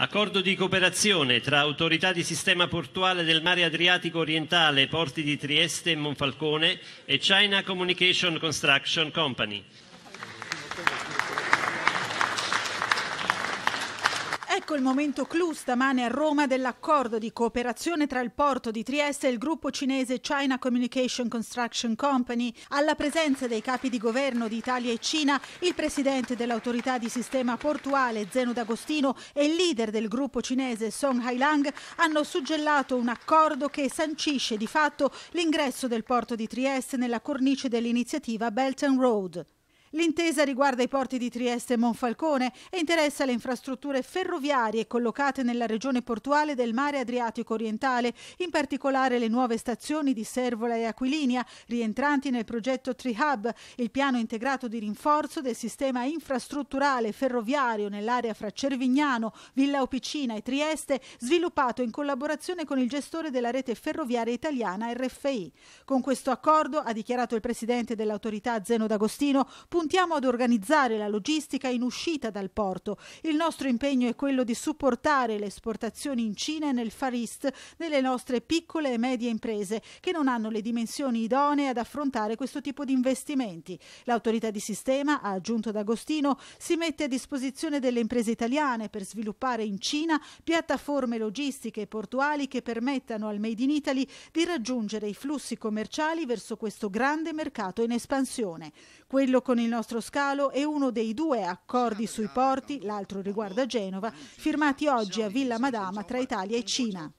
Accordo di cooperazione tra autorità di sistema portuale del mare Adriatico orientale, porti di Trieste e Monfalcone e China Communication Construction Company. Ecco il momento clou stamane a Roma dell'accordo di cooperazione tra il porto di Trieste e il gruppo cinese China Communication Construction Company. Alla presenza dei capi di governo di Italia e Cina, il presidente dell'autorità di sistema portuale Zeno D'Agostino e il leader del gruppo cinese Song Hailang hanno suggellato un accordo che sancisce di fatto l'ingresso del porto di Trieste nella cornice dell'iniziativa Belt and Road. L'intesa riguarda i porti di Trieste e Monfalcone e interessa le infrastrutture ferroviarie collocate nella regione portuale del mare Adriatico orientale, in particolare le nuove stazioni di Servola e Aquilinia, rientranti nel progetto TriHub, il piano integrato di rinforzo del sistema infrastrutturale ferroviario nell'area fra Cervignano, Villa Opicina e Trieste, sviluppato in collaborazione con il gestore della rete ferroviaria italiana RFI. Con questo accordo, ha dichiarato il presidente dell'autorità Zeno D'Agostino, puntiamo ad organizzare la logistica in uscita dal porto. Il nostro impegno è quello di supportare le esportazioni in Cina e nel Far East delle nostre piccole e medie imprese che non hanno le dimensioni idonee ad affrontare questo tipo di investimenti. L'autorità di sistema, ha aggiunto D'Agostino, si mette a disposizione delle imprese italiane per sviluppare in Cina piattaforme logistiche e portuali che permettano al Made in Italy di raggiungere i flussi commerciali verso questo grande mercato in espansione. Quello con il il nostro scalo è uno dei due accordi sui porti, l'altro riguarda Genova, firmati oggi a Villa Madama tra Italia e Cina.